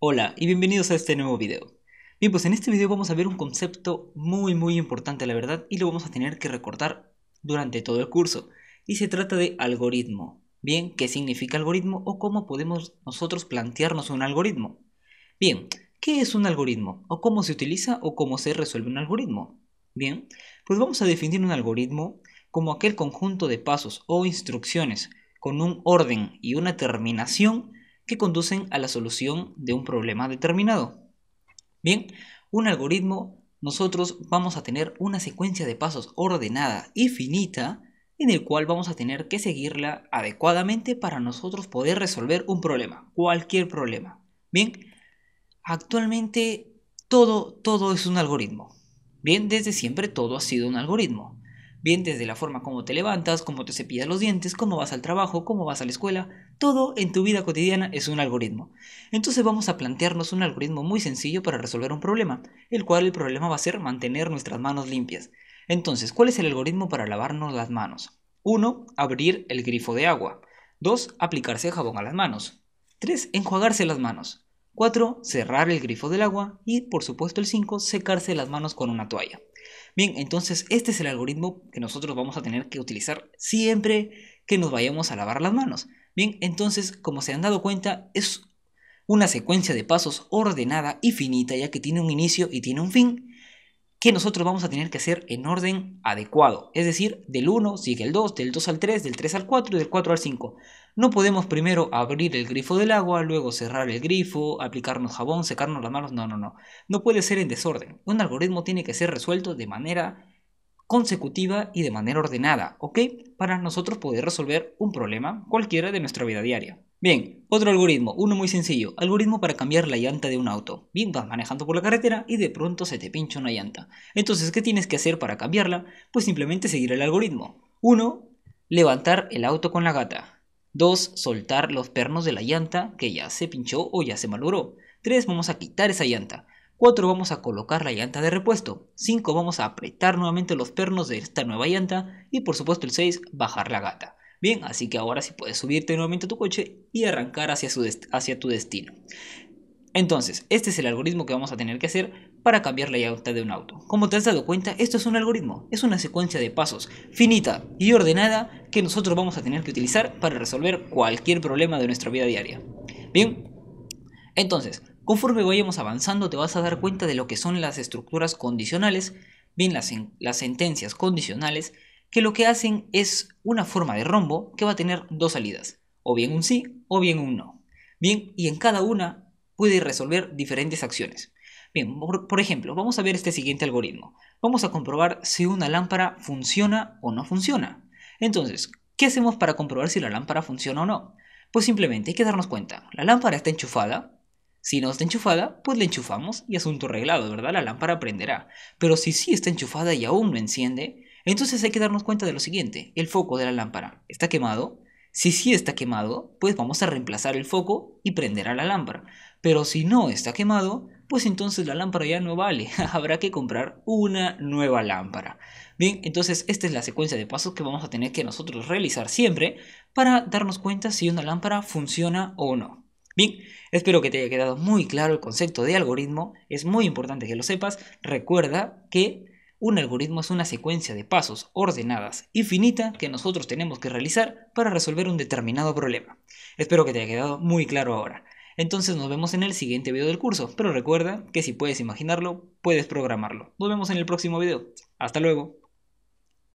Hola y bienvenidos a este nuevo video. Bien, pues en este video vamos a ver un concepto muy muy importante la verdad y lo vamos a tener que recordar durante todo el curso. Y se trata de algoritmo. Bien, ¿qué significa algoritmo o cómo podemos nosotros plantearnos un algoritmo? Bien, ¿qué es un algoritmo? ¿O cómo se utiliza o cómo se resuelve un algoritmo? Bien, pues vamos a definir un algoritmo como aquel conjunto de pasos o instrucciones con un orden y una terminación que conducen a la solución de un problema determinado. Bien, un algoritmo, nosotros vamos a tener una secuencia de pasos ordenada y finita en el cual vamos a tener que seguirla adecuadamente para nosotros poder resolver un problema, cualquier problema. Bien, actualmente todo, todo es un algoritmo. Bien, desde siempre todo ha sido un algoritmo. Bien desde la forma como te levantas, cómo te cepillas los dientes, cómo vas al trabajo, cómo vas a la escuela, todo en tu vida cotidiana es un algoritmo. Entonces vamos a plantearnos un algoritmo muy sencillo para resolver un problema, el cual el problema va a ser mantener nuestras manos limpias. Entonces, ¿cuál es el algoritmo para lavarnos las manos? 1. Abrir el grifo de agua. 2. Aplicarse jabón a las manos. 3. Enjuagarse las manos. 4. Cerrar el grifo del agua. Y, por supuesto, el 5. Secarse las manos con una toalla. Bien, entonces este es el algoritmo que nosotros vamos a tener que utilizar siempre que nos vayamos a lavar las manos. Bien, entonces, como se han dado cuenta, es una secuencia de pasos ordenada y finita, ya que tiene un inicio y tiene un fin, que nosotros vamos a tener que hacer en orden adecuado. Es decir, del 1 sigue el 2, del 2 al 3, del 3 al 4 y del 4 al 5. No podemos primero abrir el grifo del agua, luego cerrar el grifo, aplicarnos jabón, secarnos las manos. No, no, no. No puede ser en desorden. Un algoritmo tiene que ser resuelto de manera consecutiva y de manera ordenada, ¿ok? Para nosotros poder resolver un problema cualquiera de nuestra vida diaria. Bien, otro algoritmo, uno muy sencillo, algoritmo para cambiar la llanta de un auto. Bien, vas manejando por la carretera y de pronto se te pincha una llanta. Entonces, ¿qué tienes que hacer para cambiarla? Pues simplemente seguir el algoritmo. Uno, Levantar el auto con la gata. 2. Soltar los pernos de la llanta que ya se pinchó o ya se malogró. 3. Vamos a quitar esa llanta. 4. Vamos a colocar la llanta de repuesto. 5. Vamos a apretar nuevamente los pernos de esta nueva llanta. Y por supuesto el 6. Bajar la gata. Bien, así que ahora sí puedes subirte nuevamente a tu coche y arrancar hacia, hacia tu destino. Entonces, este es el algoritmo que vamos a tener que hacer para cambiar la llanta de un auto. Como te has dado cuenta, esto es un algoritmo, es una secuencia de pasos finita y ordenada que nosotros vamos a tener que utilizar para resolver cualquier problema de nuestra vida diaria. Bien, entonces, conforme vayamos avanzando te vas a dar cuenta de lo que son las estructuras condicionales, bien las, sentencias condicionales, que lo que hacen es una forma de rombo que va a tener dos salidas, o bien un sí o bien un no. Bien, y en cada una puede resolver diferentes acciones. Bien, por, ejemplo, vamos a ver este siguiente algoritmo. Vamos a comprobar si una lámpara funciona o no funciona. Entonces, ¿qué hacemos para comprobar si la lámpara funciona o no? Pues simplemente hay que darnos cuenta, la lámpara está enchufada, si no está enchufada, pues la enchufamos y asunto arreglado, ¿verdad? La lámpara prenderá. Pero si sí está enchufada y aún no enciende, entonces hay que darnos cuenta de lo siguiente, el foco de la lámpara está quemado, si sí está quemado, pues vamos a reemplazar el foco y prenderá la lámpara. Pero si no está quemado, pues entonces la lámpara ya no vale, habrá que comprar una nueva lámpara. Bien, entonces esta es la secuencia de pasos que vamos a tener que nosotros realizar siempre para darnos cuenta si una lámpara funciona o no. Bien, espero que te haya quedado muy claro el concepto de algoritmo, es muy importante que lo sepas, recuerda que un algoritmo es una secuencia de pasos ordenadas y finita que nosotros tenemos que realizar para resolver un determinado problema. Espero que te haya quedado muy claro ahora. Entonces nos vemos en el siguiente video del curso, pero recuerda que si puedes imaginarlo, puedes programarlo. Nos vemos en el próximo video. Hasta luego.